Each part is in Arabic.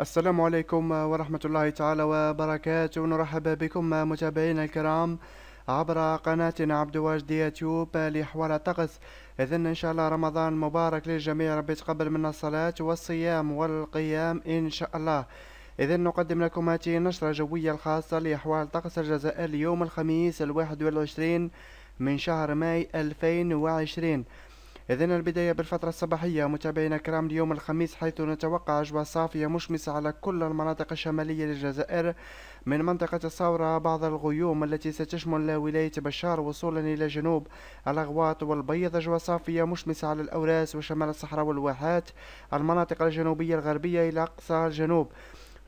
السلام عليكم ورحمة الله تعالى وبركاته نرحب بكم متابعينا الكرام عبر قناتنا عبد واجد يوتيوب لحوار الطقس إذا إن شاء الله رمضان مبارك للجميع ربي يتقبل منا الصلاة والصيام والقيام إن شاء الله إذا نقدم لكم هذه النشرة الجوية الخاصة لأحوال طقس الجزائر اليوم الخميس الواحد والعشرين من شهر ماي 2020 إذن البداية بالفترة الصباحية متابعينا الكرام اليوم الخميس حيث نتوقع أجواء صافية مشمسة على كل المناطق الشمالية للجزائر من منطقة الصورة بعض الغيوم التي ستشمل ولاية بشار وصولا إلى جنوب الأغواط والبيض أجواء صافية مشمسة على الأوراس وشمال الصحراء والواحات المناطق الجنوبية الغربية إلى أقصى الجنوب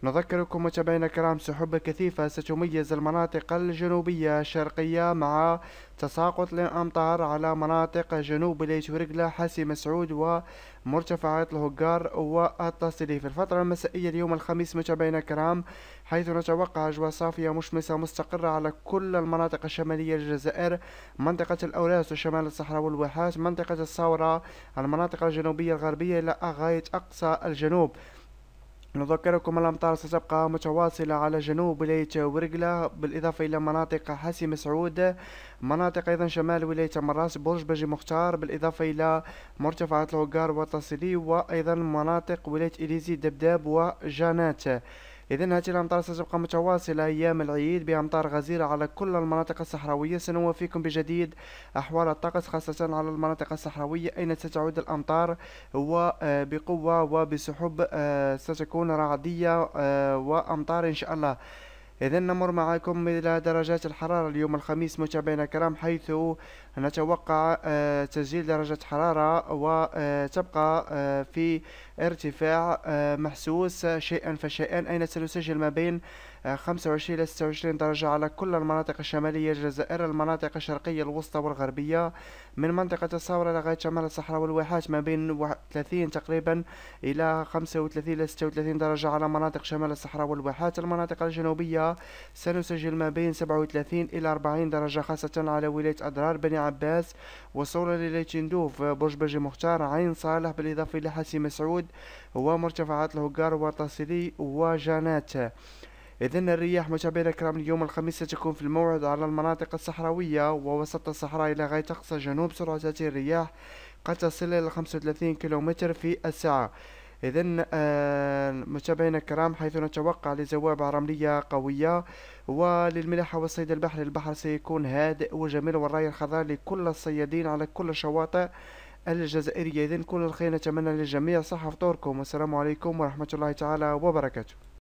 نذكركم متابعينا الكرام سحب كثيفة ستميز المناطق الجنوبية الشرقية مع تساقط الأمطار على مناطق جنوب ليت ورقلة حسي مسعود ومرتفعات الهجار والتصلي في الفترة المسائية اليوم الخميس متابعينا الكرام حيث نتوقع أجواء صافية مشمسة مستقرة على كل المناطق الشمالية للجزائر منطقة الأوراس وشمال الصحراء والواحات منطقة الصورة المناطق الجنوبية الغربية إلى غاية أقصى الجنوب نذكركم الأمطار ستبقى متواصلة على جنوب ولاية ورقلة بالإضافة إلى مناطق حاسي مسعود مناطق أيضا شمال ولاية مراس برج بجي مختار بالإضافة إلى مرتفعات العقار والتصلي وأيضا مناطق ولاية إليزي دبداب وجانات إذا هذه الأمطار ستبقى متواصلة أيام العيد بأمطار غزيرة على كل المناطق الصحراوية سنوافيكم بجديد أحوال الطقس خاصة على المناطق الصحراوية أين ستعود الأمطار وبقوة آه، وبسحب آه، ستكون رعدية آه، وأمطار إن شاء الله إذا نمر معكم إلى درجات الحرارة اليوم الخميس متابعينا الكرام حيث نتوقع آه، تسجيل درجة حرارة وتبقى آه، آه، في ارتفاع محسوس شيئا فشيئا أين سنسجل ما بين 25 إلى 26 درجة على كل المناطق الشمالية الجزائر المناطق الشرقية الوسطى والغربية من منطقة الصورة لغاية شمال الصحراء والواحات ما بين 30 تقريبا إلى 35 إلى 36 درجة على مناطق شمال الصحراء والواحات المناطق الجنوبية سنسجل ما بين 37 إلى 40 درجة خاصة على ولاية أضرار بني عباس وصولا لولاية تندوف برج برج مختار عين صالح بالإضافة إلى حسي مسعود ومرتفعات الهجار وطاسيلي وجانات إذا الرياح متابعينا الكرام اليوم الخميس ستكون في الموعد على المناطق الصحراوية ووسط الصحراء إلى غاية أقصى جنوب سرعة الرياح قد تصل إلى 35 كيلومتر في الساعة إذا آه، متابعينا الكرام حيث نتوقع لزوابع رملية قوية وللملاحة والصيد البحري البحر سيكون هادئ وجميل والراية الخضراء لكل الصيادين على كل الشواطئ الجزائرية إذا كل الخير نتمنى للجميع صحة فطوركم والسلام عليكم ورحمة الله تعالى وبركاته